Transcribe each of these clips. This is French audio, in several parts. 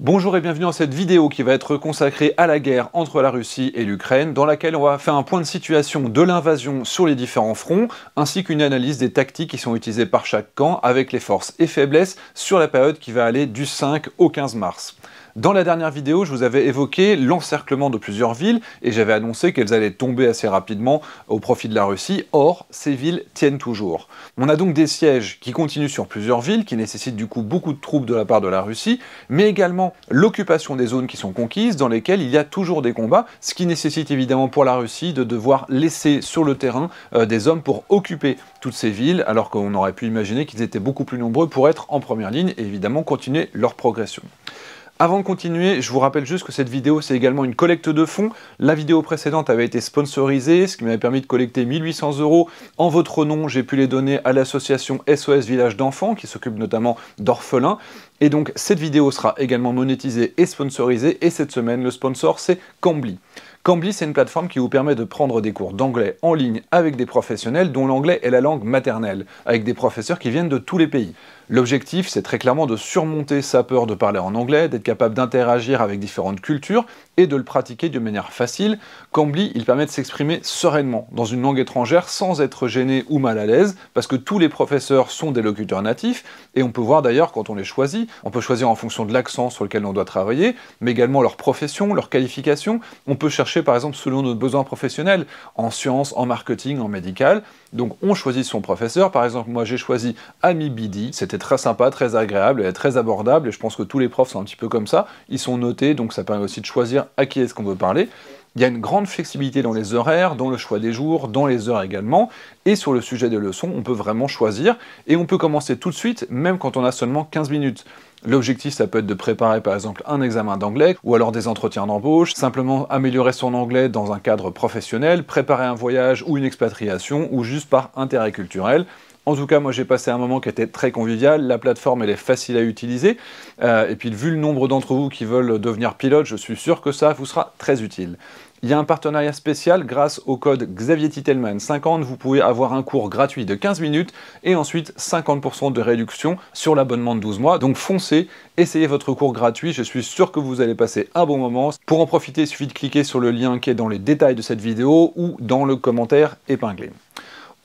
Bonjour et bienvenue dans cette vidéo qui va être consacrée à la guerre entre la Russie et l'Ukraine, dans laquelle on va faire un point de situation de l'invasion sur les différents fronts, ainsi qu'une analyse des tactiques qui sont utilisées par chaque camp avec les forces et faiblesses sur la période qui va aller du 5 au 15 mars. Dans la dernière vidéo, je vous avais évoqué l'encerclement de plusieurs villes et j'avais annoncé qu'elles allaient tomber assez rapidement au profit de la Russie. Or, ces villes tiennent toujours. On a donc des sièges qui continuent sur plusieurs villes, qui nécessitent du coup beaucoup de troupes de la part de la Russie, mais également l'occupation des zones qui sont conquises, dans lesquelles il y a toujours des combats, ce qui nécessite évidemment pour la Russie de devoir laisser sur le terrain euh, des hommes pour occuper toutes ces villes, alors qu'on aurait pu imaginer qu'ils étaient beaucoup plus nombreux pour être en première ligne et évidemment continuer leur progression. Avant de continuer, je vous rappelle juste que cette vidéo, c'est également une collecte de fonds. La vidéo précédente avait été sponsorisée, ce qui m'avait permis de collecter 1800 euros en votre nom. J'ai pu les donner à l'association SOS Village d'Enfants, qui s'occupe notamment d'orphelins. Et donc, cette vidéo sera également monétisée et sponsorisée. Et cette semaine, le sponsor, c'est Cambly. Cambly, c'est une plateforme qui vous permet de prendre des cours d'anglais en ligne avec des professionnels dont l'anglais est la langue maternelle, avec des professeurs qui viennent de tous les pays. L'objectif, c'est très clairement de surmonter sa peur de parler en anglais, d'être capable d'interagir avec différentes cultures et de le pratiquer de manière facile. Cambly, il permet de s'exprimer sereinement dans une langue étrangère sans être gêné ou mal à l'aise, parce que tous les professeurs sont des locuteurs natifs, et on peut voir d'ailleurs quand on les choisit, on peut choisir en fonction de l'accent sur lequel on doit travailler, mais également leur profession, leur qualification. On peut chercher par exemple selon nos besoins professionnels, en sciences, en marketing, en médical. Donc on choisit son professeur, par exemple moi j'ai choisi Ami Bidi, c'était très sympa, très agréable, et très abordable, et je pense que tous les profs sont un petit peu comme ça, ils sont notés, donc ça permet aussi de choisir à qui est-ce qu'on veut parler. Il y a une grande flexibilité dans les horaires, dans le choix des jours, dans les heures également. Et sur le sujet des leçons, on peut vraiment choisir et on peut commencer tout de suite, même quand on a seulement 15 minutes. L'objectif, ça peut être de préparer par exemple un examen d'anglais ou alors des entretiens d'embauche, simplement améliorer son anglais dans un cadre professionnel, préparer un voyage ou une expatriation ou juste par intérêt culturel. En tout cas, moi j'ai passé un moment qui était très convivial, la plateforme elle est facile à utiliser, euh, et puis vu le nombre d'entre vous qui veulent devenir pilote, je suis sûr que ça vous sera très utile. Il y a un partenariat spécial grâce au code Xavier Titelman 50, vous pouvez avoir un cours gratuit de 15 minutes et ensuite 50% de réduction sur l'abonnement de 12 mois. Donc foncez, essayez votre cours gratuit, je suis sûr que vous allez passer un bon moment. Pour en profiter, il suffit de cliquer sur le lien qui est dans les détails de cette vidéo ou dans le commentaire épinglé.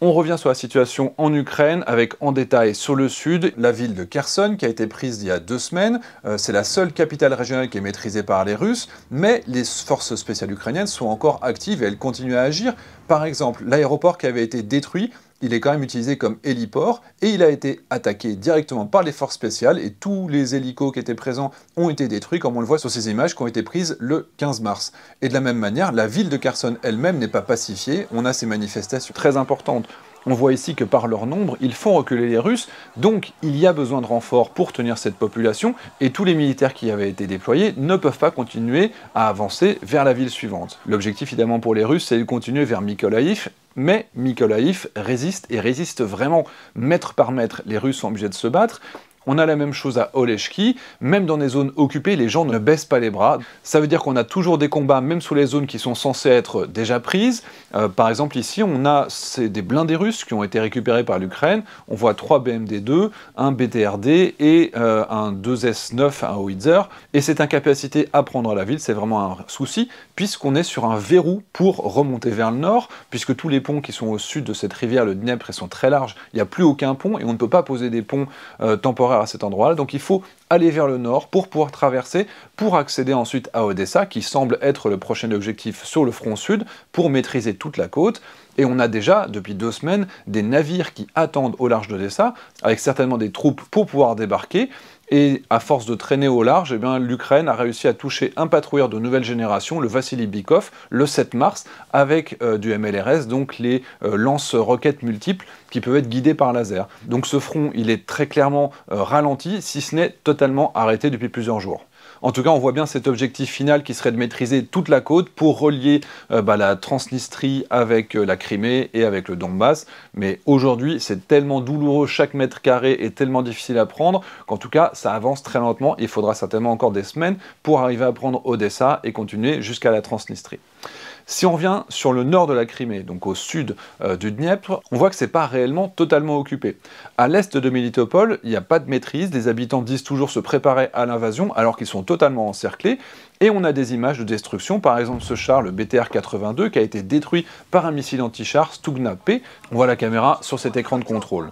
On revient sur la situation en Ukraine avec en détail sur le sud la ville de Kherson qui a été prise il y a deux semaines. Euh, c'est la seule capitale régionale qui est maîtrisée par les Russes, mais les forces spéciales ukrainiennes sont encore actives et elles continuent à agir par exemple, l'aéroport qui avait été détruit, il est quand même utilisé comme héliport et il a été attaqué directement par les forces spéciales et tous les hélicos qui étaient présents ont été détruits comme on le voit sur ces images qui ont été prises le 15 mars. Et de la même manière, la ville de Carson elle-même n'est pas pacifiée, on a ces manifestations très importantes on voit ici que par leur nombre, ils font reculer les Russes, donc il y a besoin de renforts pour tenir cette population, et tous les militaires qui avaient été déployés ne peuvent pas continuer à avancer vers la ville suivante. L'objectif évidemment pour les Russes, c'est de continuer vers Mykolaïv, mais Mykolaïv résiste et résiste vraiment mètre par mètre. Les Russes sont obligés de se battre, on a la même chose à Oleshki, même dans les zones occupées, les gens ne baissent pas les bras. Ça veut dire qu'on a toujours des combats, même sous les zones qui sont censées être déjà prises. Euh, par exemple, ici, on a des blindés russes qui ont été récupérés par l'Ukraine. On voit 3 BMD-2, un BTRD et euh, un 2S-9, un Howitzer. Et cette incapacité à prendre la ville, c'est vraiment un souci, puisqu'on est sur un verrou pour remonter vers le nord, puisque tous les ponts qui sont au sud de cette rivière, le Dniepr, sont très larges. Il n'y a plus aucun pont et on ne peut pas poser des ponts euh, temporaires à cet endroit-là. Donc il faut aller vers le nord pour pouvoir traverser, pour accéder ensuite à Odessa, qui semble être le prochain objectif sur le front sud, pour maîtriser toute la côte. Et on a déjà, depuis deux semaines, des navires qui attendent au large d'Odessa, avec certainement des troupes pour pouvoir débarquer. Et à force de traîner au large, eh l'Ukraine a réussi à toucher un patrouilleur de nouvelle génération, le Vassili Bikov, le 7 mars, avec euh, du MLRS, donc les euh, lance-roquettes multiples qui peuvent être guidées par laser. Donc ce front, il est très clairement euh, ralenti, si ce n'est totalement arrêté depuis plusieurs jours. En tout cas, on voit bien cet objectif final qui serait de maîtriser toute la côte pour relier euh, bah, la Transnistrie avec euh, la Crimée et avec le Donbass. Mais aujourd'hui, c'est tellement douloureux, chaque mètre carré est tellement difficile à prendre qu'en tout cas, ça avance très lentement. Il faudra certainement encore des semaines pour arriver à prendre Odessa et continuer jusqu'à la Transnistrie. Si on revient sur le nord de la Crimée, donc au sud euh, du Dniepr, on voit que c'est pas réellement totalement occupé. À l'est de Militopol, il n'y a pas de maîtrise, les habitants disent toujours se préparer à l'invasion alors qu'ils sont totalement encerclés, et on a des images de destruction, par exemple ce char, le BTR-82, qui a été détruit par un missile anti-char Stugna P. On voit la caméra sur cet écran de contrôle.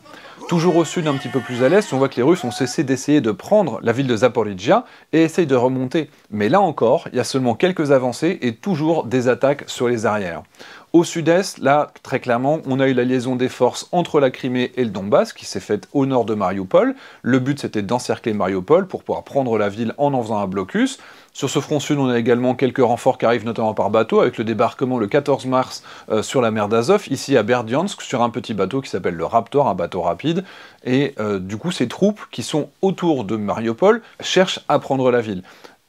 Toujours au sud, un petit peu plus à l'est, on voit que les Russes ont cessé d'essayer de prendre la ville de Zaporizhia et essayent de remonter. Mais là encore, il y a seulement quelques avancées et toujours des attaques sur les arrières. Au sud-est, là, très clairement, on a eu la liaison des forces entre la Crimée et le Donbass qui s'est faite au nord de Mariupol. Le but, c'était d'encercler Mariupol pour pouvoir prendre la ville en en faisant un blocus. Sur ce front sud, on a également quelques renforts qui arrivent notamment par bateau, avec le débarquement le 14 mars euh, sur la mer d'Azov, ici à Berdiansk, sur un petit bateau qui s'appelle le Raptor, un bateau rapide. Et euh, du coup, ces troupes qui sont autour de Mariupol cherchent à prendre la ville.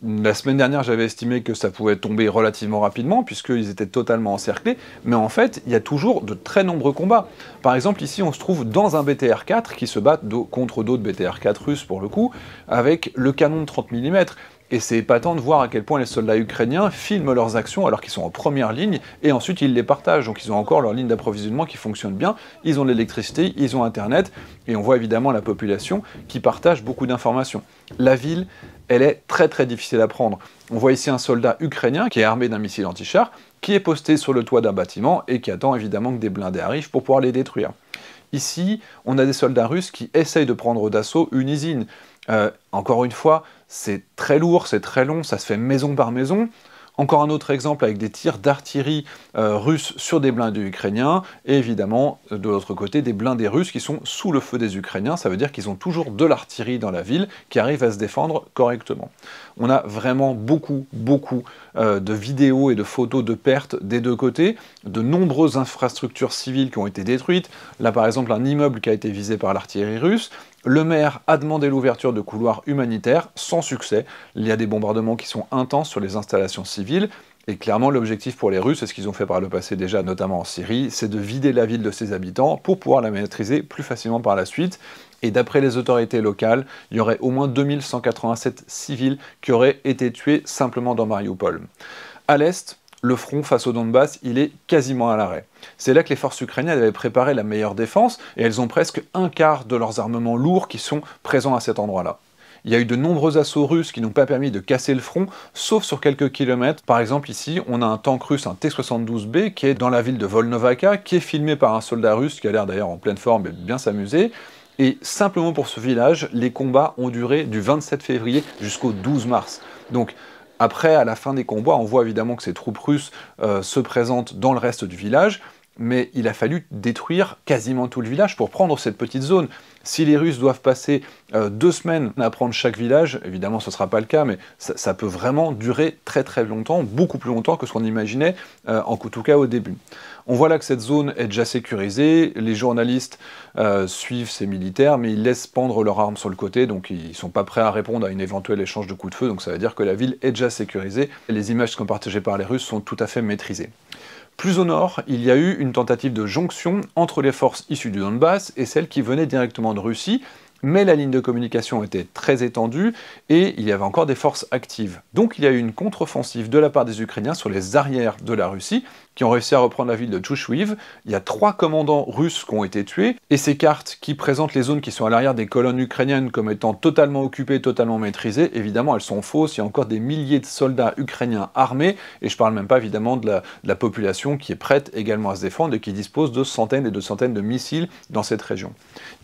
La semaine dernière, j'avais estimé que ça pouvait tomber relativement rapidement, puisqu'ils étaient totalement encerclés, mais en fait, il y a toujours de très nombreux combats. Par exemple, ici, on se trouve dans un BTR-4 qui se bat contre d'autres BTR-4 russes, pour le coup, avec le canon de 30 mm. Et c'est épatant de voir à quel point les soldats ukrainiens filment leurs actions alors qu'ils sont en première ligne et ensuite ils les partagent. Donc ils ont encore leur ligne d'approvisionnement qui fonctionne bien, ils ont l'électricité, ils ont Internet et on voit évidemment la population qui partage beaucoup d'informations. La ville, elle est très très difficile à prendre. On voit ici un soldat ukrainien qui est armé d'un missile anti-char qui est posté sur le toit d'un bâtiment et qui attend évidemment que des blindés arrivent pour pouvoir les détruire. Ici, on a des soldats russes qui essayent de prendre d'assaut une usine. Euh, encore une fois, c'est très lourd, c'est très long, ça se fait maison par maison. Encore un autre exemple avec des tirs d'artillerie euh, russes sur des blindés ukrainiens, et évidemment, de l'autre côté, des blindés russes qui sont sous le feu des Ukrainiens, ça veut dire qu'ils ont toujours de l'artillerie dans la ville qui arrive à se défendre correctement. On a vraiment beaucoup, beaucoup euh, de vidéos et de photos de pertes des deux côtés, de nombreuses infrastructures civiles qui ont été détruites, là par exemple un immeuble qui a été visé par l'artillerie russe, le maire a demandé l'ouverture de couloirs humanitaires sans succès. Il y a des bombardements qui sont intenses sur les installations civiles. Et clairement, l'objectif pour les Russes, et ce qu'ils ont fait par le passé déjà, notamment en Syrie, c'est de vider la ville de ses habitants pour pouvoir la maîtriser plus facilement par la suite. Et d'après les autorités locales, il y aurait au moins 2187 civils qui auraient été tués simplement dans Mariupol. À l'est, le front face au Donbass, il est quasiment à l'arrêt. C'est là que les forces ukrainiennes avaient préparé la meilleure défense, et elles ont presque un quart de leurs armements lourds qui sont présents à cet endroit-là. Il y a eu de nombreux assauts russes qui n'ont pas permis de casser le front, sauf sur quelques kilomètres. Par exemple, ici, on a un tank russe, un T-72B, qui est dans la ville de Volnovaka, qui est filmé par un soldat russe qui a l'air d'ailleurs en pleine forme et bien s'amuser. Et simplement pour ce village, les combats ont duré du 27 février jusqu'au 12 mars. Donc après, à la fin des combats, on voit évidemment que ces troupes russes euh, se présentent dans le reste du village, mais il a fallu détruire quasiment tout le village pour prendre cette petite zone. Si les Russes doivent passer euh, deux semaines à prendre chaque village, évidemment ce ne sera pas le cas, mais ça, peut vraiment durer très très longtemps, beaucoup plus longtemps que ce qu'on imaginait, euh, en tout cas au début. On voit là que cette zone est déjà sécurisée, les journalistes euh, suivent ces militaires, mais ils laissent pendre leurs armes sur le côté, donc ils ne sont pas prêts à répondre à une éventuelle échange de coups de feu, donc ça veut dire que la ville est déjà sécurisée, et les images qui sont partagées par les Russes sont tout à fait maîtrisées. Plus au nord, il y a eu une tentative de jonction entre les forces issues du Donbass et celles qui venaient directement de Russie, mais la ligne de communication était très étendue et il y avait encore des forces actives. Donc il y a eu une contre-offensive de la part des Ukrainiens sur les arrières de la Russie, qui ont réussi à reprendre la ville de Tchouchouiv. Il y a trois commandants russes qui ont été tués, et ces cartes qui présentent les zones qui sont à l'arrière des colonnes ukrainiennes comme étant totalement occupées, totalement maîtrisées, évidemment elles sont fausses, il y a encore des milliers de soldats ukrainiens armés, et je parle même pas évidemment de la, de la population qui est prête également à se défendre et qui dispose de centaines et de centaines de missiles dans cette région.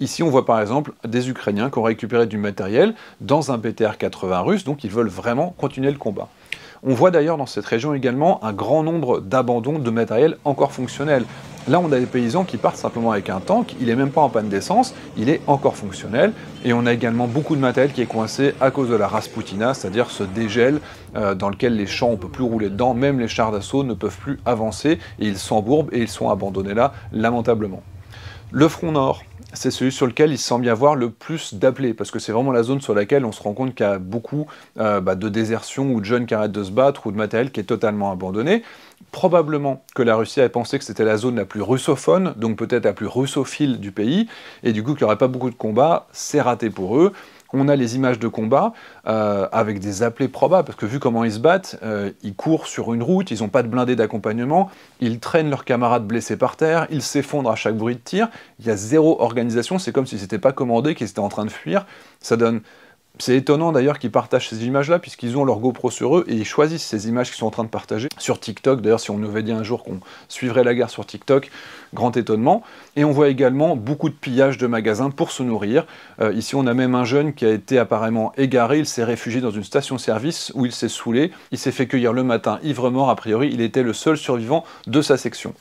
Ici on voit par exemple des Ukrainiens qui ont récupéré du matériel dans un ptr 80 russe, donc ils veulent vraiment continuer le combat. On voit d'ailleurs dans cette région également un grand nombre d'abandons de matériel encore fonctionnel. Là, on a des paysans qui partent simplement avec un tank, il n'est même pas en panne d'essence, il est encore fonctionnel. Et on a également beaucoup de matériel qui est coincé à cause de la Rasputina, c'est-à-dire ce dégel euh, dans lequel les champs, on ne peut plus rouler dedans, même les chars d'assaut ne peuvent plus avancer, et ils s'embourbent et ils sont abandonnés là, lamentablement. Le front nord, c'est celui sur lequel il semble y avoir le plus d'appelés, parce que c'est vraiment la zone sur laquelle on se rend compte qu'il y a beaucoup euh, bah, de désertions ou de jeunes qui arrêtent de se battre ou de matériel qui est totalement abandonné. Probablement que la Russie avait pensé que c'était la zone la plus russophone, donc peut-être la plus russophile du pays, et du coup qu'il n'y aurait pas beaucoup de combats, c'est raté pour eux on a les images de combat euh, avec des appelés probables, parce que vu comment ils se battent, euh, ils courent sur une route, ils n'ont pas de blindés d'accompagnement, ils traînent leurs camarades blessés par terre, ils s'effondrent à chaque bruit de tir, il y a zéro organisation, c'est comme s'ils n'étaient pas commandés, qu'ils étaient en train de fuir, ça donne... C'est étonnant d'ailleurs qu'ils partagent ces images-là, puisqu'ils ont leur GoPro sur eux et ils choisissent ces images qu'ils sont en train de partager sur TikTok. D'ailleurs, si on nous avait dit un jour qu'on suivrait la guerre sur TikTok, grand étonnement. Et on voit également beaucoup de pillages de magasins pour se nourrir. Euh, ici, on a même un jeune qui a été apparemment égaré, il s'est réfugié dans une station-service où il s'est saoulé, il s'est fait cueillir le matin ivre-mort, a priori, il était le seul survivant de sa section.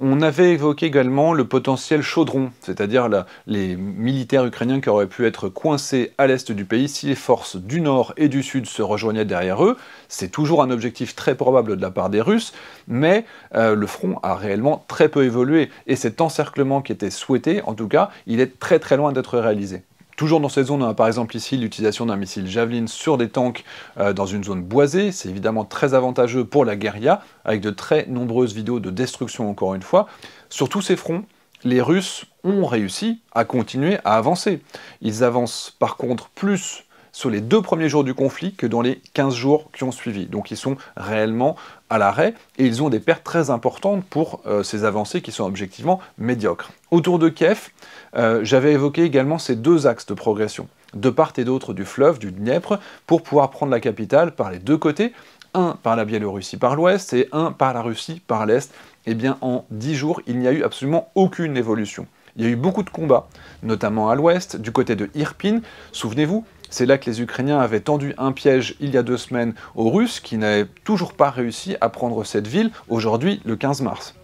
On avait évoqué également le potentiel chaudron, c'est-à-dire les militaires ukrainiens qui auraient pu être coincés à l'est du pays si les forces du nord et du sud se rejoignaient derrière eux. C'est toujours un objectif très probable de la part des Russes, mais euh, le front a réellement très peu évolué et cet encerclement qui était souhaité, en tout cas, il est très très loin d'être réalisé. Toujours dans ces zones, on hein, a par exemple ici l'utilisation d'un missile Javelin sur des tanks euh, dans une zone boisée. C'est évidemment très avantageux pour la guérilla, avec de très nombreuses vidéos de destruction encore une fois. Sur tous ces fronts, les Russes ont réussi à continuer à avancer. Ils avancent par contre plus sur les deux premiers jours du conflit que dans les 15 jours qui ont suivi. Donc ils sont réellement à l'arrêt et ils ont des pertes très importantes pour euh, ces avancées qui sont objectivement médiocres. Autour de Kiev, euh, j'avais évoqué également ces deux axes de progression, de part et d'autre du fleuve, du Dniepr, pour pouvoir prendre la capitale par les deux côtés, un par la Biélorussie par l'ouest et un par la Russie par l'est. Eh bien, en 10 jours, il n'y a eu absolument aucune évolution. Il y a eu beaucoup de combats, notamment à l'ouest, du côté de Irpine, Souvenez-vous, c'est là que les Ukrainiens avaient tendu un piège il y a deux semaines aux Russes qui n'avaient toujours pas réussi à prendre cette ville aujourd'hui le 15 mars.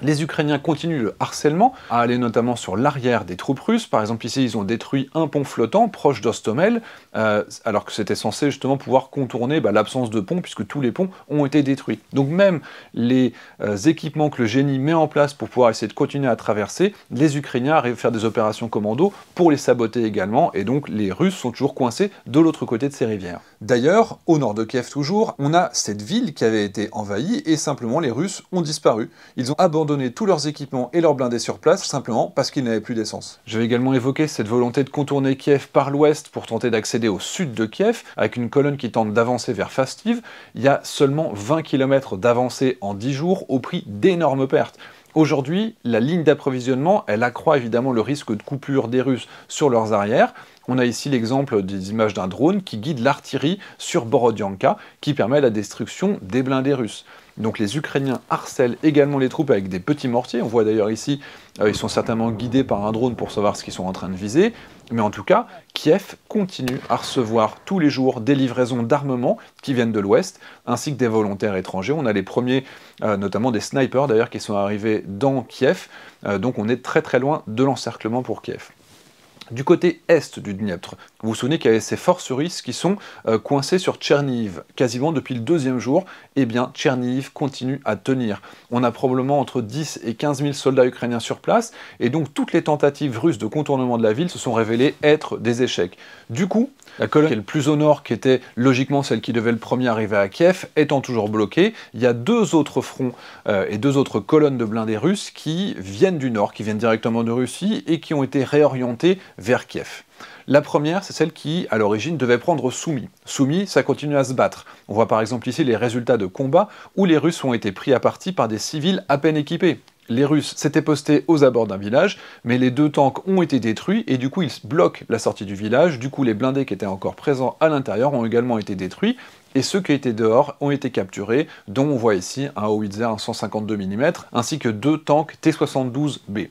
Les Ukrainiens continuent le harcèlement, à aller notamment sur l'arrière des troupes russes. Par exemple, ici, ils ont détruit un pont flottant proche d'Ostomel, euh, alors que c'était censé justement pouvoir contourner bah, l'absence de pont, puisque tous les ponts ont été détruits. Donc même les euh, équipements que le génie met en place pour pouvoir essayer de continuer à traverser, les Ukrainiens arrivent à faire des opérations commando pour les saboter également, et donc les Russes sont toujours coincés de l'autre côté de ces rivières. D'ailleurs, au nord de Kiev toujours, on a cette ville qui avait été envahie, et simplement les Russes ont disparu. Ils ont abandonné Donner tous leurs équipements et leurs blindés sur place, simplement parce qu'ils n'avaient plus d'essence. Je vais également évoquer cette volonté de contourner Kiev par l'ouest pour tenter d'accéder au sud de Kiev, avec une colonne qui tente d'avancer vers Fastiv. Il y a seulement 20 km d'avancée en 10 jours au prix d'énormes pertes. Aujourd'hui, la ligne d'approvisionnement, elle accroît évidemment le risque de coupure des Russes sur leurs arrières. On a ici l'exemple des images d'un drone qui guide l'artillerie sur Borodyanka qui permet la destruction des blindés russes. Donc les Ukrainiens harcèlent également les troupes avec des petits mortiers. On voit d'ailleurs ici, euh, ils sont certainement guidés par un drone pour savoir ce qu'ils sont en train de viser. Mais en tout cas, Kiev continue à recevoir tous les jours des livraisons d'armement qui viennent de l'Ouest, ainsi que des volontaires étrangers. On a les premiers, euh, notamment des snipers d'ailleurs, qui sont arrivés dans Kiev. Euh, donc on est très très loin de l'encerclement pour Kiev du côté est du Dniepr. Vous vous souvenez qu'il y avait ces forces russes qui sont euh, coincées sur Tcherniv, quasiment depuis le deuxième jour. Eh bien, Tcherniv continue à tenir. On a probablement entre 10 et 15 000 soldats ukrainiens sur place, et donc toutes les tentatives russes de contournement de la ville se sont révélées être des échecs. Du coup, la colonne qui est le plus au nord, qui était logiquement celle qui devait le premier arriver à Kiev, étant toujours bloquée, il y a deux autres fronts euh, et deux autres colonnes de blindés russes qui viennent du nord, qui viennent directement de Russie et qui ont été réorientées vers Kiev. La première, c'est celle qui, à l'origine, devait prendre Soumis. Soumis, ça continue à se battre. On voit par exemple ici les résultats de combats où les Russes ont été pris à partie par des civils à peine équipés les Russes s'étaient postés aux abords d'un village, mais les deux tanks ont été détruits et du coup ils bloquent la sortie du village, du coup les blindés qui étaient encore présents à l'intérieur ont également été détruits, et ceux qui étaient dehors ont été capturés, dont on voit ici un howitzer 152 mm, ainsi que deux tanks T-72B.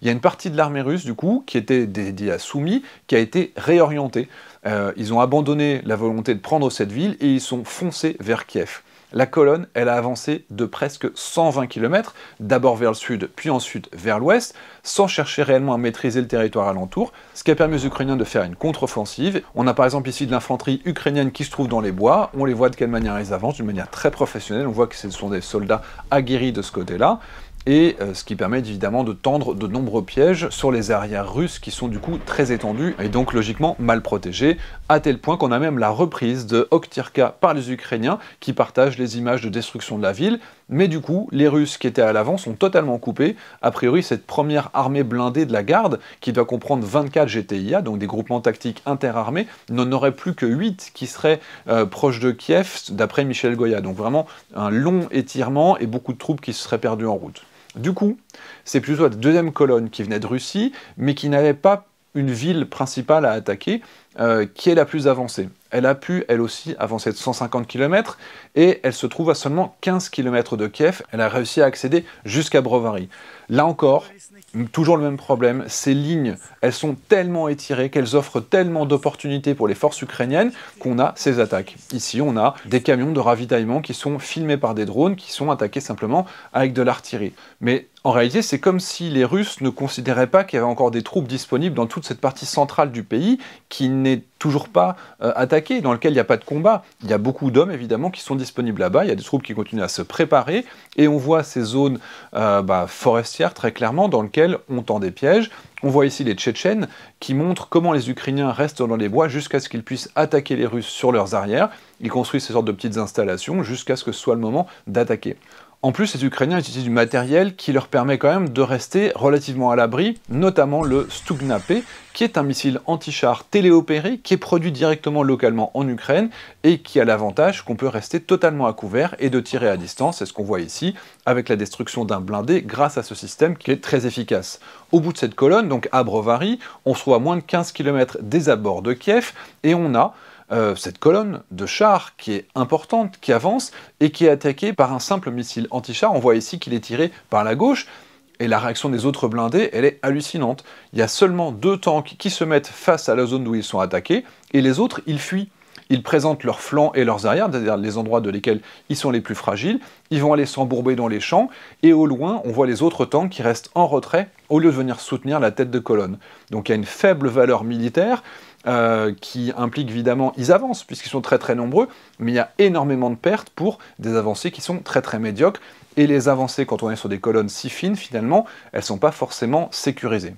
Il y a une partie de l'armée russe, du coup, qui était dédiée à Soumis, qui a été réorientée. Euh, ils ont abandonné la volonté de prendre cette ville et ils sont foncés vers Kiev. La colonne, elle a avancé de presque 120 km, d'abord vers le sud, puis ensuite vers l'ouest, sans chercher réellement à maîtriser le territoire alentour, ce qui a permis aux Ukrainiens de faire une contre-offensive. On a par exemple ici de l'infanterie ukrainienne qui se trouve dans les bois, on les voit de quelle manière ils avancent, d'une manière très professionnelle, on voit que ce sont des soldats aguerris de ce côté-là et euh, ce qui permet évidemment de tendre de nombreux pièges sur les arrières russes qui sont du coup très étendues et donc logiquement mal protégées. à tel point qu'on a même la reprise de Oktirka par les Ukrainiens qui partagent les images de destruction de la ville, mais du coup les Russes qui étaient à l'avant sont totalement coupés. A priori, cette première armée blindée de la garde, qui doit comprendre 24 GTIA, donc des groupements tactiques interarmés, n'en aurait plus que 8 qui seraient euh, proches de Kiev, d'après Michel Goya. Donc vraiment un long étirement et beaucoup de troupes qui se seraient perdues en route. Du coup, c'est plutôt la deuxième colonne qui venait de Russie, mais qui n'avait pas une ville principale à attaquer, euh, qui est la plus avancée. Elle a pu, elle aussi, avancer de 150 km et elle se trouve à seulement 15 km de Kiev. Elle a réussi à accéder jusqu'à Brovary. Là encore, toujours le même problème, ces lignes, elles sont tellement étirées qu'elles offrent tellement d'opportunités pour les forces ukrainiennes qu'on a ces attaques. Ici, on a des camions de ravitaillement qui sont filmés par des drones, qui sont attaqués simplement avec de l'artillerie. Mais en réalité, c'est comme si les Russes ne considéraient pas qu'il y avait encore des troupes disponibles dans toute cette partie centrale du pays qui n'est toujours pas euh, attaqué, dans lequel il n'y a pas de combat. Il y a beaucoup d'hommes, évidemment, qui sont disponibles là-bas. Il y a des troupes qui continuent à se préparer. Et on voit ces zones euh, bah, forestières, très clairement, dans lesquelles on tend des pièges. On voit ici les Tchétchènes qui montrent comment les Ukrainiens restent dans les bois jusqu'à ce qu'ils puissent attaquer les Russes sur leurs arrières. Ils construisent ces sortes de petites installations jusqu'à ce que ce soit le moment d'attaquer. En plus, les Ukrainiens utilisent du matériel qui leur permet quand même de rester relativement à l'abri, notamment le Stugnapé, qui est un missile anti-char téléopéré qui est produit directement localement en Ukraine et qui a l'avantage qu'on peut rester totalement à couvert et de tirer à distance, c'est ce qu'on voit ici, avec la destruction d'un blindé grâce à ce système qui est très efficace. Au bout de cette colonne, donc à Brovary, on se trouve à moins de 15 km des abords de Kiev et on a euh, cette colonne de chars qui est importante, qui avance et qui est attaquée par un simple missile anti-char. On voit ici qu'il est tiré par la gauche. Et la réaction des autres blindés, elle est hallucinante. Il y a seulement deux tanks qui se mettent face à la zone d'où ils sont attaqués, et les autres, ils fuient. Ils présentent leurs flancs et leurs arrières, c'est-à-dire les endroits de lesquels ils sont les plus fragiles. Ils vont aller s'embourber dans les champs, et au loin, on voit les autres tanks qui restent en retrait au lieu de venir soutenir la tête de colonne. Donc il y a une faible valeur militaire, euh, qui implique évidemment, ils avancent puisqu'ils sont très très nombreux, mais il y a énormément de pertes pour des avancées qui sont très très médiocres, et les avancées quand on est sur des colonnes si fines finalement, elles ne sont pas forcément sécurisées.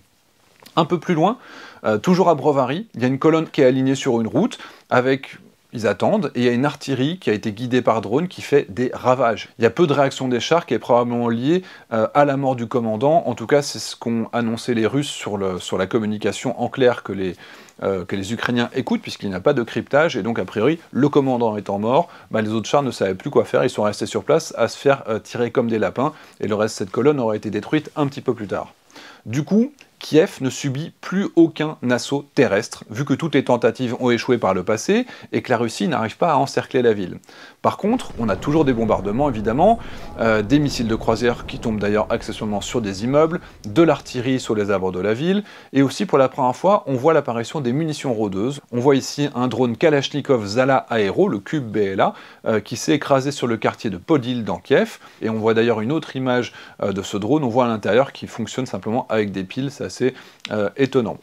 Un peu plus loin, euh, toujours à Brovary, il y a une colonne qui est alignée sur une route avec ils attendent et il y a une artillerie qui a été guidée par drone qui fait des ravages. Il y a peu de réaction des chars qui est probablement liée euh, à la mort du commandant. En tout cas, c'est ce qu'ont annoncé les Russes sur, la communication en clair euh, que les, Ukrainiens écoutent, puisqu'il n'y a pas de cryptage. Et donc, a priori, le commandant étant mort, bah, les autres chars ne savaient plus quoi faire. Ils sont restés sur place à se faire euh, tirer comme des lapins. Et le reste de cette colonne aurait été détruite un petit peu plus tard. Du coup, Kiev ne subit plus aucun assaut terrestre, vu que toutes les tentatives ont échoué par le passé et que la Russie n'arrive pas à encercler la ville. Par contre, on a toujours des bombardements, évidemment, euh, des missiles de croisière qui tombent d'ailleurs accessoirement sur des immeubles, de l'artillerie sur les arbres de la ville, et aussi pour la première fois, on voit l'apparition des munitions rôdeuses. On voit ici un drone Kalachnikov Zala Aero, le cube BLA, euh, qui s'est écrasé sur le quartier de Podil dans Kiev, et on voit d'ailleurs une autre image euh, de ce drone, on voit à l'intérieur qui fonctionne simplement avec des piles, c'est assez étonnant.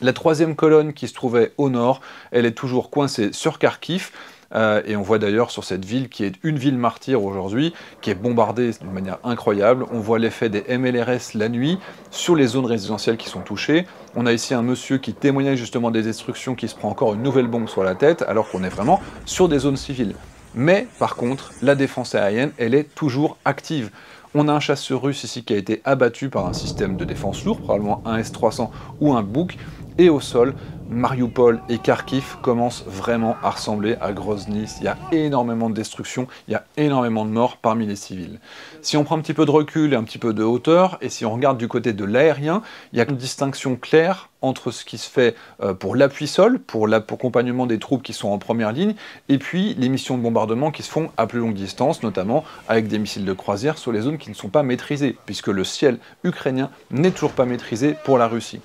La troisième colonne qui se trouvait au nord, elle est toujours coincée sur Kharkiv, euh, et on voit d'ailleurs sur cette ville, qui est une ville martyre aujourd'hui, qui est bombardée d'une manière incroyable. On voit l'effet des MLRS la nuit sur les zones résidentielles qui sont touchées. On a ici un monsieur qui témoigne justement des destructions, qui se prend encore une nouvelle bombe sur la tête, alors qu'on est vraiment sur des zones civiles. Mais par contre, la défense aérienne, elle est toujours active. On a un chasseur russe ici qui a été abattu par un système de défense lourd, probablement un S-300 ou un Buk, et au sol, Mariupol et Kharkiv commencent vraiment à ressembler à Grozny. Il y a énormément de destruction, il y a énormément de morts parmi les civils. Si on prend un petit peu de recul et un petit peu de hauteur, et si on regarde du côté de l'aérien, il y a une distinction claire entre ce qui se fait euh, pour l'appui sol, pour l'accompagnement des troupes qui sont en première ligne, et puis les missions de bombardement qui se font à plus longue distance, notamment avec des missiles de croisière sur les zones qui ne sont pas maîtrisées, puisque le ciel ukrainien n'est toujours pas maîtrisé pour la Russie.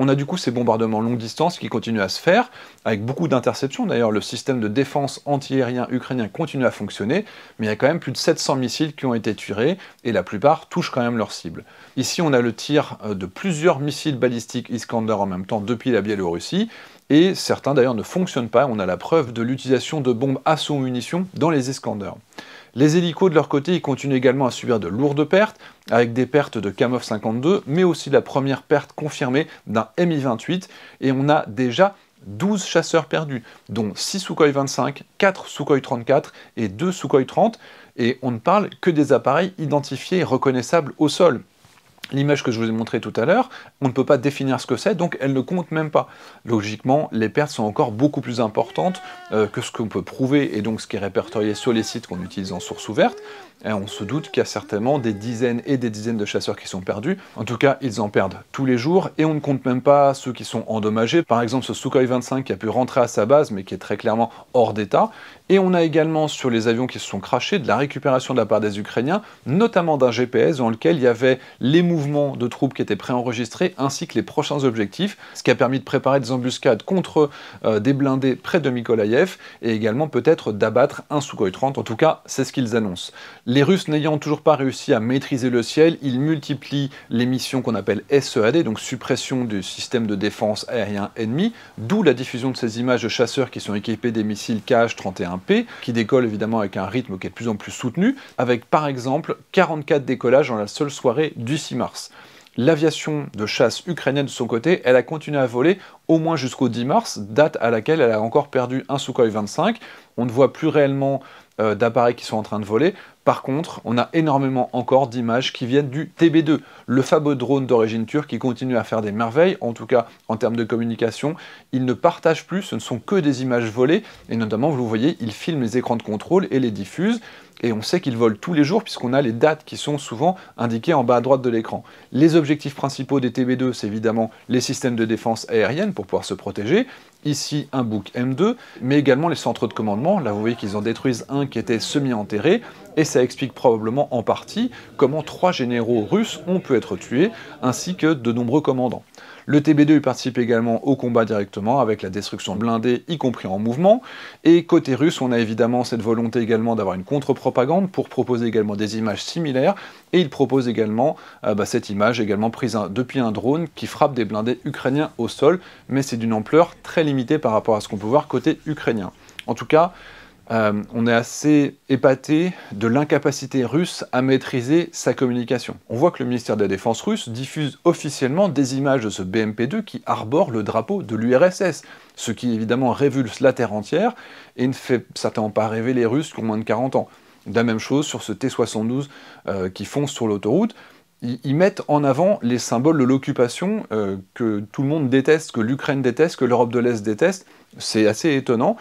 On a du coup ces bombardements longue distance qui continuent à se faire, avec beaucoup d'interceptions. D'ailleurs, le système de défense antiaérien ukrainien continue à fonctionner, mais il y a quand même plus de 700 missiles qui ont été tirés, et la plupart touchent quand même leur cible. Ici, on a le tir euh, de plusieurs missiles balistiques Iskander en même temps depuis la Biélorussie, et certains d'ailleurs ne fonctionnent pas. On a la preuve de l'utilisation de bombes à munitions dans les Iskander. Les hélicos, de leur côté, continuent également à subir de lourdes pertes, avec des pertes de Kamov 52, mais aussi la première perte confirmée d'un Mi-28, et on a déjà 12 chasseurs perdus, dont 6 Sukhoi 25, 4 Sukhoi 34 et 2 Sukhoi 30, et on ne parle que des appareils identifiés et reconnaissables au sol. L'image que je vous ai montrée tout à l'heure, on ne peut pas définir ce que c'est, donc elle ne compte même pas. Logiquement, les pertes sont encore beaucoup plus importantes euh, que ce qu'on peut prouver et donc ce qui est répertorié sur les sites qu'on utilise en source ouverte. Et on se doute qu'il y a certainement des dizaines et des dizaines de chasseurs qui sont perdus. En tout cas, ils en perdent tous les jours et on ne compte même pas ceux qui sont endommagés. Par exemple, ce Sukhoi 25 qui a pu rentrer à sa base mais qui est très clairement hors d'état. Et on a également sur les avions qui se sont crachés de la récupération de la part des Ukrainiens, notamment d'un GPS dans lequel il y avait les mouvements de troupes qui étaient préenregistrées ainsi que les prochains objectifs, ce qui a permis de préparer des embuscades contre euh, des blindés près de Mykolaïev et également peut-être d'abattre un Sukhoi 30. En tout cas, c'est ce qu'ils annoncent. Les Russes n'ayant toujours pas réussi à maîtriser le ciel, ils multiplient les missions qu'on appelle SEAD, donc suppression du système de défense aérien ennemi, d'où la diffusion de ces images de chasseurs qui sont équipés des missiles KH-31P, qui décollent évidemment avec un rythme qui est de plus en plus soutenu, avec par exemple 44 décollages dans la seule soirée du 6 mars. L'aviation de chasse ukrainienne de son côté, elle a continué à voler au moins jusqu'au 10 mars, date à laquelle elle a encore perdu un Sukhoi 25. On ne voit plus réellement euh, d'appareils qui sont en train de voler. Par contre, on a énormément encore d'images qui viennent du TB2, le fameux drone d'origine turque qui continue à faire des merveilles, en tout cas en termes de communication. Il ne partage plus, ce ne sont que des images volées, et notamment, vous le voyez, il filme les écrans de contrôle et les diffuse et on sait qu'il vole tous les jours puisqu'on a les dates qui sont souvent indiquées en bas à droite de l'écran. Les objectifs principaux des TB2, c'est évidemment les systèmes de défense aérienne pour pouvoir se protéger, ici un bouc M2, mais également les centres de commandement. Là, vous voyez qu'ils en détruisent un qui était semi-enterré, et ça explique probablement en partie comment trois généraux russes ont pu être tués, ainsi que de nombreux commandants. Le TB2 participe également au combat directement avec la destruction blindée, y compris en mouvement. Et côté russe, on a évidemment cette volonté également d'avoir une contre-propagande pour proposer également des images similaires. Et il propose également euh, bah, cette image également prise depuis un drone qui frappe des blindés ukrainiens au sol, mais c'est d'une ampleur très limitée par rapport à ce qu'on peut voir côté ukrainien. En tout cas, euh, on est assez épaté de l'incapacité russe à maîtriser sa communication. On voit que le ministère de la Défense russe diffuse officiellement des images de ce BMP-2 qui arbore le drapeau de l'URSS, ce qui évidemment révulse la Terre entière et ne fait certainement pas rêver les Russes qui ont moins de 40 ans. la même chose sur ce T-72 euh, qui fonce sur l'autoroute ils mettent en avant les symboles de l'occupation euh, que tout le monde déteste, que l'Ukraine déteste, que l'Europe de l'Est déteste. C'est assez étonnant.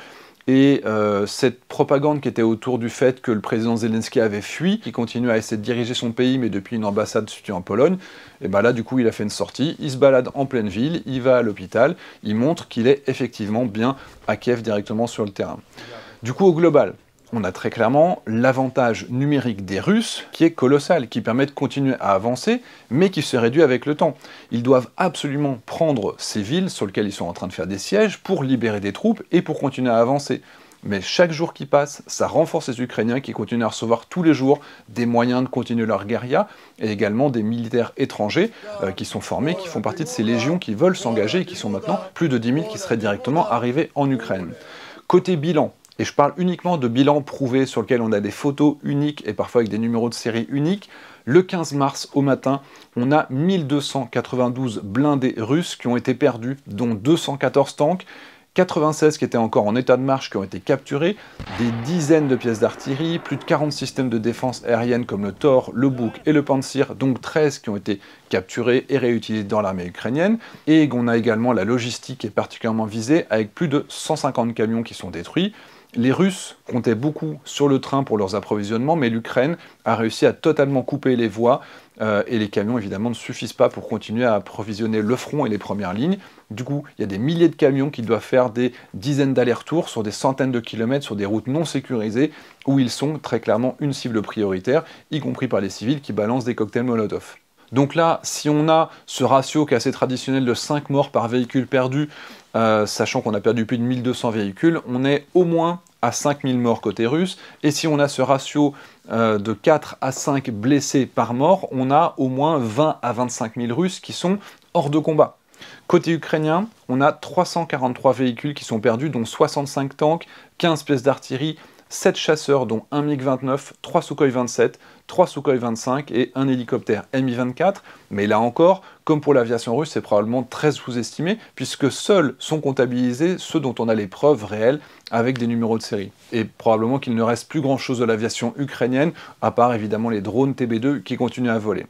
Et euh, cette propagande qui était autour du fait que le président Zelensky avait fui, qui continue à essayer de diriger son pays, mais depuis une ambassade située en Pologne, et ben là, du coup, il a fait une sortie, il se balade en pleine ville, il va à l'hôpital, il montre qu'il est effectivement bien à Kiev directement sur le terrain. Du coup, au global, on a très clairement l'avantage numérique des Russes qui est colossal, qui permet de continuer à avancer, mais qui se réduit avec le temps. Ils doivent absolument prendre ces villes sur lesquelles ils sont en train de faire des sièges pour libérer des troupes et pour continuer à avancer. Mais chaque jour qui passe, ça renforce les Ukrainiens qui continuent à recevoir tous les jours des moyens de continuer leur guérilla et également des militaires étrangers euh, qui sont formés, qui font partie de ces légions qui veulent s'engager et qui sont maintenant plus de 10 000 qui seraient directement arrivés en Ukraine. Côté bilan, et je parle uniquement de bilan prouvé sur lequel on a des photos uniques et parfois avec des numéros de série uniques, le 15 mars au matin, on a 1292 blindés russes qui ont été perdus, dont 214 tanks, 96 qui étaient encore en état de marche qui ont été capturés, des dizaines de pièces d'artillerie, plus de 40 systèmes de défense aérienne comme le Thor, le Buk et le Pantsir, donc 13 qui ont été capturés et réutilisés dans l'armée ukrainienne, et on a également la logistique qui est particulièrement visée avec plus de 150 camions qui sont détruits, les Russes comptaient beaucoup sur le train pour leurs approvisionnements, mais l'Ukraine a réussi à totalement couper les voies euh, et les camions évidemment ne suffisent pas pour continuer à approvisionner le front et les premières lignes. Du coup, il y a des milliers de camions qui doivent faire des dizaines d'allers-retours sur des centaines de kilomètres sur des routes non sécurisées où ils sont très clairement une cible prioritaire, y compris par les civils qui balancent des cocktails Molotov. Donc là, si on a ce ratio qui est assez traditionnel de 5 morts par véhicule perdu euh, sachant qu'on a perdu plus de 1200 véhicules, on est au moins à 5000 morts côté russe, et si on a ce ratio euh, de 4 à 5 blessés par mort, on a au moins 20 à 25 000 Russes qui sont hors de combat. Côté ukrainien, on a 343 véhicules qui sont perdus, dont 65 tanks, 15 pièces d'artillerie, 7 chasseurs, dont un MiG-29, 3 Sukhoi-27, 3 Sukhoi-25 et un hélicoptère Mi-24. Mais là encore, comme pour l'aviation russe, c'est probablement très sous-estimé, puisque seuls sont comptabilisés ceux dont on a les preuves réelles avec des numéros de série. Et probablement qu'il ne reste plus grand-chose de l'aviation ukrainienne, à part évidemment les drones TB2 qui continuent à voler.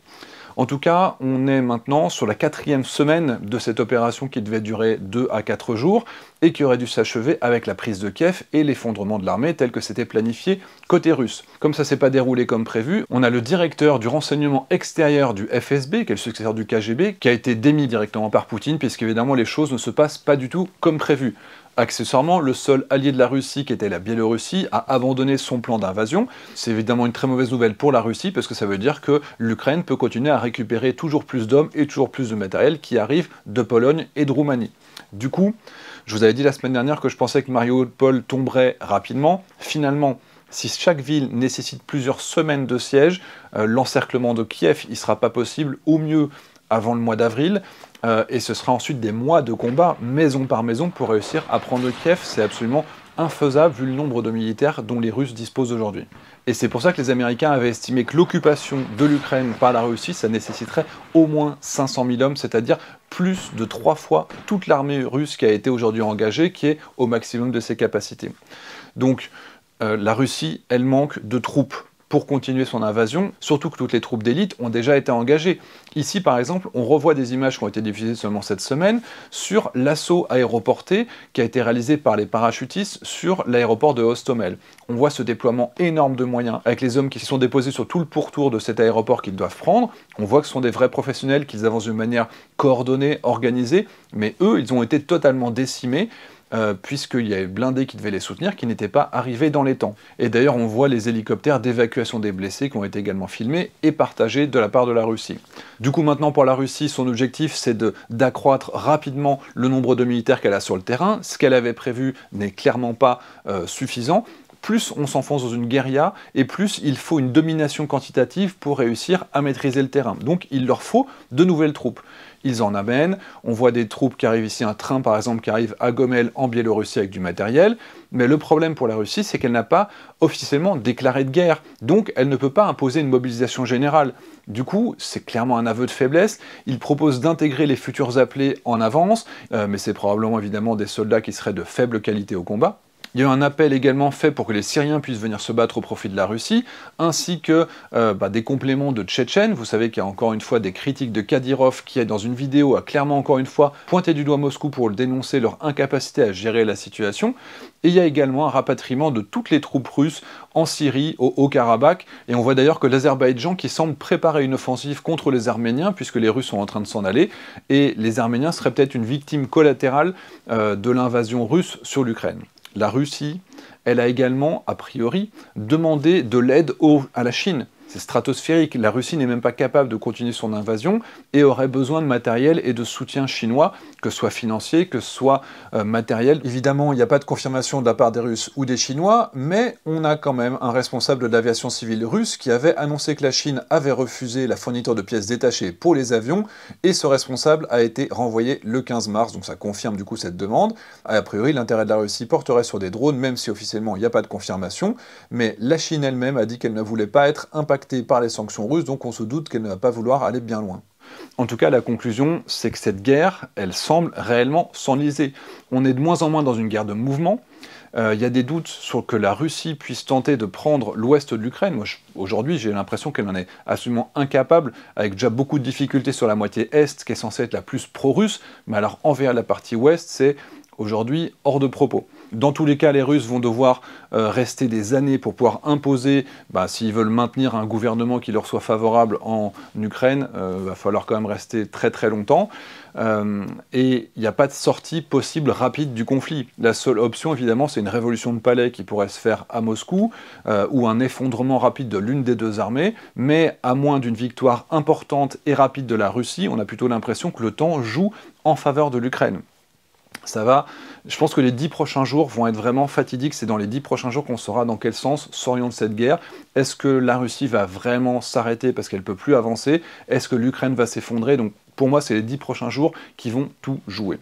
En tout cas, on est maintenant sur la quatrième semaine de cette opération qui devait durer 2 à 4 jours et qui aurait dû s'achever avec la prise de Kiev et l'effondrement de l'armée tel que c'était planifié côté russe. Comme ça ne s'est pas déroulé comme prévu, on a le directeur du renseignement extérieur du FSB, qui est le successeur du KGB, qui a été démis directement par Poutine, puisqu'évidemment les choses ne se passent pas du tout comme prévu. Accessoirement, le seul allié de la Russie, qui était la Biélorussie, a abandonné son plan d'invasion. C'est évidemment une très mauvaise nouvelle pour la Russie, parce que ça veut dire que l'Ukraine peut continuer à récupérer toujours plus d'hommes et toujours plus de matériel qui arrive de Pologne et de Roumanie. Du coup, je vous avais dit la semaine dernière que je pensais que Mariupol tomberait rapidement. Finalement, si chaque ville nécessite plusieurs semaines de siège, euh, l'encerclement de Kiev, il ne sera pas possible. Au mieux, avant le mois d'avril. Euh, et ce sera ensuite des mois de combat, maison par maison, pour réussir à prendre Kiev. C'est absolument infaisable vu le nombre de militaires dont les Russes disposent aujourd'hui. Et c'est pour ça que les Américains avaient estimé que l'occupation de l'Ukraine par la Russie, ça nécessiterait au moins 500 000 hommes, c'est-à-dire plus de trois fois toute l'armée russe qui a été aujourd'hui engagée, qui est au maximum de ses capacités. Donc euh, la Russie, elle manque de troupes pour continuer son invasion, surtout que toutes les troupes d'élite ont déjà été engagées. Ici, par exemple, on revoit des images qui ont été diffusées seulement cette semaine sur l'assaut aéroporté qui a été réalisé par les parachutistes sur l'aéroport de Hostomel. On voit ce déploiement énorme de moyens avec les hommes qui sont déposés sur tout le pourtour de cet aéroport qu'ils doivent prendre. On voit que ce sont des vrais professionnels, qu'ils avancent d'une manière coordonnée, organisée, mais eux, ils ont été totalement décimés euh, puisqu'il y avait blindés qui devaient les soutenir, qui n'étaient pas arrivés dans les temps. Et d'ailleurs, on voit les hélicoptères d'évacuation des blessés qui ont été également filmés et partagés de la part de la Russie. Du coup, maintenant, pour la Russie, son objectif, c'est d'accroître rapidement le nombre de militaires qu'elle a sur le terrain. Ce qu'elle avait prévu n'est clairement pas euh, suffisant plus on s'enfonce dans une guérilla et plus il faut une domination quantitative pour réussir à maîtriser le terrain. Donc il leur faut de nouvelles troupes ils en amènent. On voit des troupes qui arrivent ici, un train par exemple qui arrive à Gomel en Biélorussie avec du matériel. Mais le problème pour la Russie, c'est qu'elle n'a pas officiellement déclaré de guerre. Donc elle ne peut pas imposer une mobilisation générale. Du coup, c'est clairement un aveu de faiblesse. Il propose d'intégrer les futurs appelés en avance, euh, mais c'est probablement évidemment des soldats qui seraient de faible qualité au combat. Il y a un appel également fait pour que les Syriens puissent venir se battre au profit de la Russie, ainsi que euh, bah, des compléments de Tchétchènes. Vous savez qu'il y a encore une fois des critiques de Kadyrov qui, dans une vidéo, a clairement encore une fois pointé du doigt Moscou pour le dénoncer leur incapacité à gérer la situation. Et il y a également un rapatriement de toutes les troupes russes en Syrie, au Haut-Karabakh. Et on voit d'ailleurs que l'Azerbaïdjan qui semble préparer une offensive contre les Arméniens, puisque les Russes sont en train de s'en aller, et les Arméniens seraient peut-être une victime collatérale euh, de l'invasion russe sur l'Ukraine. La Russie, elle a également, a priori, demandé de l'aide à la Chine. C'est stratosphérique. La Russie n'est même pas capable de continuer son invasion et aurait besoin de matériel et de soutien chinois, que ce soit financier, que ce soit euh, matériel. Évidemment, il n'y a pas de confirmation de la part des Russes ou des Chinois, mais on a quand même un responsable de l'aviation civile russe qui avait annoncé que la Chine avait refusé la fourniture de pièces détachées pour les avions, et ce responsable a été renvoyé le 15 mars, donc ça confirme du coup cette demande. A priori, l'intérêt de la Russie porterait sur des drones, même si officiellement il n'y a pas de confirmation, mais la Chine elle-même a dit qu'elle ne voulait pas être impactée par les sanctions russes, donc on se doute qu'elle ne va pas vouloir aller bien loin. En tout cas, la conclusion, c'est que cette guerre, elle semble réellement s'enliser. On est de moins en moins dans une guerre de mouvement. Il euh, y a des doutes sur que la Russie puisse tenter de prendre l'ouest de l'Ukraine. Moi, aujourd'hui, j'ai l'impression qu'elle en est absolument incapable, avec déjà beaucoup de difficultés sur la moitié est, qui est censée être la plus pro-russe. Mais alors, envers la partie ouest, c'est aujourd'hui hors de propos. Dans tous les cas, les Russes vont devoir euh, rester des années pour pouvoir imposer, bah, s'ils veulent maintenir un gouvernement qui leur soit favorable en Ukraine, il euh, va falloir quand même rester très très longtemps. Euh, et il n'y a pas de sortie possible rapide du conflit. La seule option, évidemment, c'est une révolution de palais qui pourrait se faire à Moscou, ou un effondrement rapide de l'une des deux armées, mais à moins d'une victoire importante et rapide de la Russie, on a plutôt l'impression que le temps joue en faveur de l'Ukraine ça va. Je pense que les dix prochains jours vont être vraiment fatidiques. C'est dans les dix prochains jours qu'on saura dans quel sens s'oriente cette guerre. Est-ce que la Russie va vraiment s'arrêter parce qu'elle ne peut plus avancer Est-ce que l'Ukraine va s'effondrer Donc pour moi, c'est les dix prochains jours qui vont tout jouer.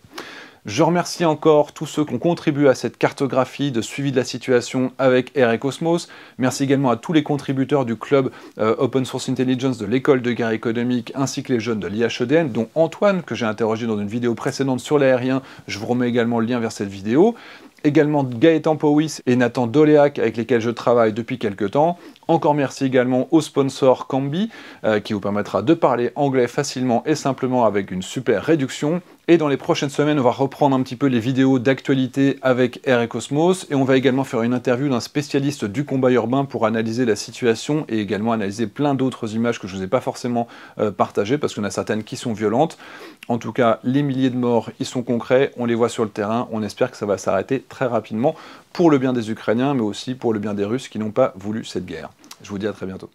Je remercie encore tous ceux qui ont contribué à cette cartographie de suivi de la situation avec Air et Cosmos. Merci également à tous les contributeurs du club euh, Open Source Intelligence de l'école de guerre économique ainsi que les jeunes de l'IHEDN, dont Antoine que j'ai interrogé dans une vidéo précédente sur l'aérien. Je vous remets également le lien vers cette vidéo également Gaëtan Powis et Nathan Doléac avec lesquels je travaille depuis quelques temps. Encore merci également au sponsor Cambi euh, qui vous permettra de parler anglais facilement et simplement avec une super réduction. Et dans les prochaines semaines, on va reprendre un petit peu les vidéos d'actualité avec Air et Cosmos. Et on va également faire une interview d'un spécialiste du combat urbain pour analyser la situation et également analyser plein d'autres images que je ne vous ai pas forcément euh, partagées parce qu'on a certaines qui sont violentes. En tout cas, les milliers de morts, ils sont concrets, on les voit sur le terrain. On espère que ça va s'arrêter très rapidement pour le bien des Ukrainiens, mais aussi pour le bien des Russes qui n'ont pas voulu cette guerre. Je vous dis à très bientôt.